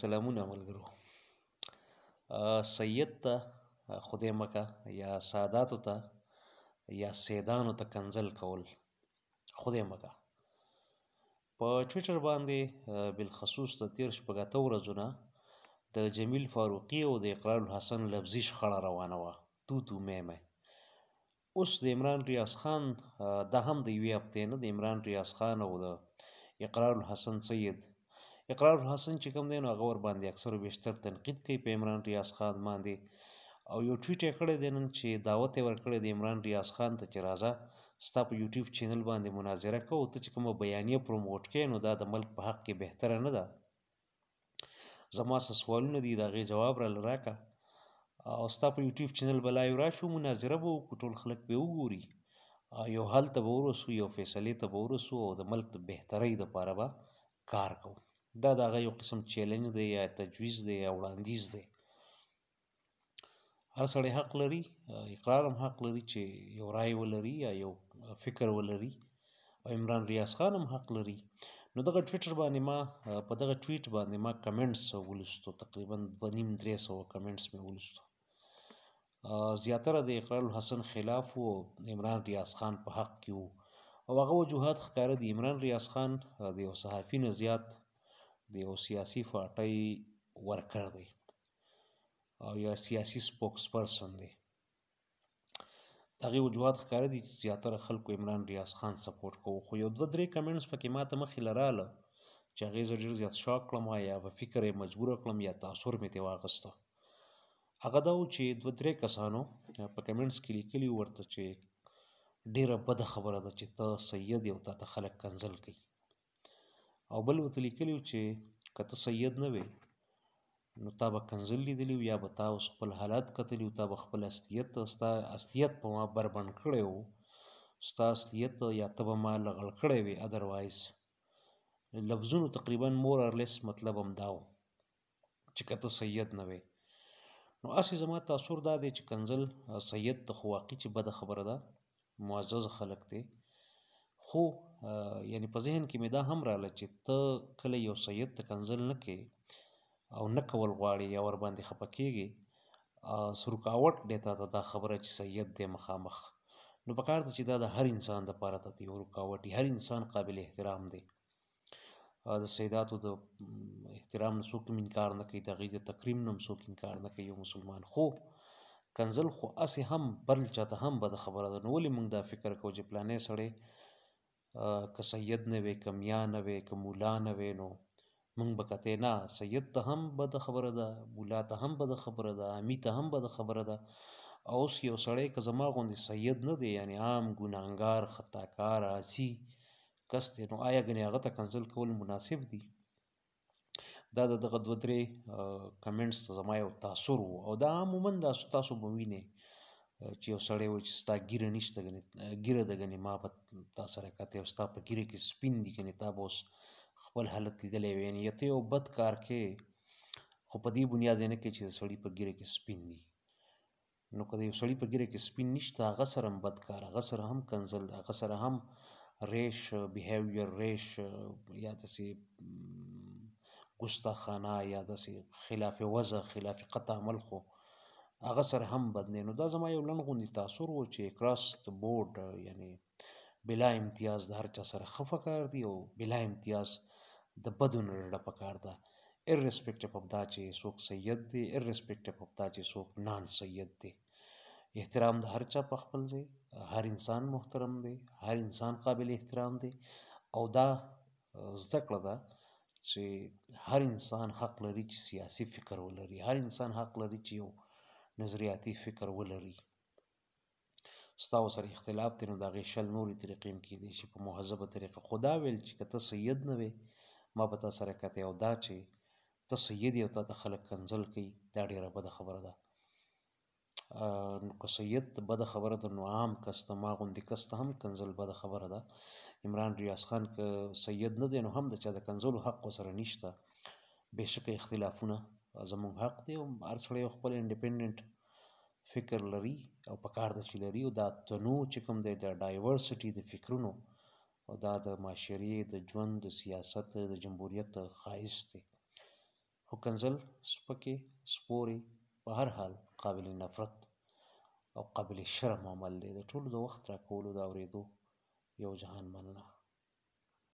سلامونه ملګرو سید ته خدای مکه یا ساداتو ته یا سیدانو ته کنزل کول خدای مکه په ټویټر باندې بالخصوص د تیر شپږاته ورځونه د جمیل فاروقي او د اقرار الحسن لفظي شخړه روانه وه تو تو مې مې اوس د عمران ریاض خان دا هم د یوې هفتې نه د عمران ریاض خان او د اقرار الحسن سید اقرار الحسن چې کوم دی نو هغه ورباندې اکثر بیشتر تنقید کوي په عمران ریاض خان باندې او یو ټویټ یې کړی دی نن چې دعوت یې ورکړی د عمران ریاض خان ته چې راځه ستا په یوټیوب چینل باندې مناظره کوو ته چې کومه بیانیه پروموټ کوې نو دا د ملک په حق کې بهتره نه ده زما څه سوالونه دي د هغې جواب راله راکړه او ستا په یوټیوب چینل به لایو راشو مناظره به وکړو ټول خلک به وګوري یو حل ته به ورسو یو فیصلې ته به ورسو او د ملک د بهترۍ دپاره به کار کوو دا د هغه یو قسم چیلنج دی یا تجویز دی یا وړاندیز دی هر سړی حق لري اقرار هم حق لري چې یو رای ولري یا یو فکر ولري او عمران ریاض خان هم حق لري نو دغه ټویټر باندې ما په دغه ټویټ باندې ما کمنټس ولستو تقریبا دوه نیم درې سوه کمنټس مې ولستو زیاتره د اقرار الحسن خلاف و عمران ریاض خان په حق کې وو او هغه وجوهات ښکاره د عمران ریاض خان د یو صحافي نه زیات د یو سیاسي پارټۍ ورکر دی او یا سیاسي سپوکس پرسن دی هغه وجوهات ښکاره دي چې زیاتره خلکو عمران ریاض خان سپورټ کوو خو یو دوه درې کمنټس پکې ماته مخې لراله چې هغې زه ډېر زیات شاک کړم یا په فکر یې مجبوره کړم یا تاثر مې ترې واخیسته هغه دا و چې دوه درې کسانو په کمنټس کې لیکلي ورته چې ډېره بده خبره ده چې ته سید یو تا ته خلک کنځل کوي او بل ورته لیکلي چې که ته سید نه وې نو تا به کنزل لیدلی یا به تا اوس خپل حالات کتلی تا به خپل اصلیت ستا اصلیت په ما بربند کړی و ستا اصلیت یا ته به ما لغړ کړی وې ادروایز لفظونو تقریبا مور ارلس مطلب همدا و چې که ته سید نه وې نو هسې زما تاثر دا دی چې کنزل سید ته خو واقع چې بده خبره ده معزز خلک دی خو یعنی په ذهن کې مې دا هم راله چې ته کله یو سید ته کنځل نه کوې او نه کول غواړي یا ورباندې خفه کېږي سرکاوټ دی تا ته دا خبره چې سید دی مخامخ نو پکار ده چې دا د هر انسان دپاره ته یو رکاوټ هر انسان قابل احترام دی د سیداتو د احترام نه څوک انکار نه کوي د هغې د تکریم نه هم څوک انکار نه کوي یو مسلمان خو کنزل خو اسې هم بل چاته هم بده خبره ده نو ولې موږ دا فکر کوو چې پلانی سړی که سید نه وي که میا نه وي که مولا نه وي نو موږ به کتې نه سید ته هم بده خبره ده مولا ته هم بده خبره ده امي ته هم بده خبره ده او اوس یو سړی که زما غوندې سید نه دی یعنی عام ګناهګار خطاکار عاصي کس دی نو آیا ګنې هغه ته کنځل کول مناسب دي دا د دغه دوه درې کمنټس زما یو تاثر و او دا عموما دا تاسو به وینئ چې یو سړی وایي چې ستا ګیره نشته ګنې ګیره ده ګنې ما به تا سره کتې او ستا په ګیره کې سپین دي ګنې تا به اوس خپل حالت لیدلی وي یعنې ته یو بد کار کې خو په دې بنیاد یې نه کوې چې د سړي په ګیره کې سپین دي نو که د یو سړي په ګیره کې سپین نشته هغه سره هم بد کار هغه سره هم کنزل هغه سره هم ریش بیهیویر ریش یا داسې ګستاخانه یا داسې خلاف وضع خلاف قطع عمل خو هغه سره هم بدلې نو دا زما یو لنډ غوندې تاثر و چې کراس د بورډ یعنی بلا امتیاز د هر چا سره ښه پکار دي او بلا امتیاز د بدو نه ډډه پکار ده irrespective of دا چې څوک سید دی irrespective of دا چې څوک نان سید دی احترام د هر چا په خپل ځای هر انسان محترم دی هر انسان قابل احترام دی او دا زده کړه ده چې هر انسان حق لري چې سیاسي فکر ولري هر انسان حق لري چې یو نظریاتي فکر ولري ستا سره اختلاف دی نو د هغې شل نورې طریقې هم کیدای شي په مهذبه طریقه خو دا ویل چې که ته سید نه وې ما به تا سره کتی او دا چې ته سید یو تا ته خلک کنځل کوي دا ډېره بده خبره ده نو که سید بده خبره ده نو عام کس ته ما غوندې کس ته هم کنځل بده خبره ده عمران ریاض خان که سید نه دی نو هم د چا د کنځلو حق ورسره نشته بېشکه اختلافونه زموږ حق دی او هر سړی خپل انډیپندنت فکر لري او په کار ده چې لري او دا تنوع چې کوم دی د ډایورسټي د فکرونو او دا د معاشرې د ژوند د سیاست د جمهوریت ښایست دی خو کنزل سپکې سپورې په هر حال قابل نفرت او قابل شرم عمل دی د ټولو د وخت راکولو د اورېدو یو جهان مننه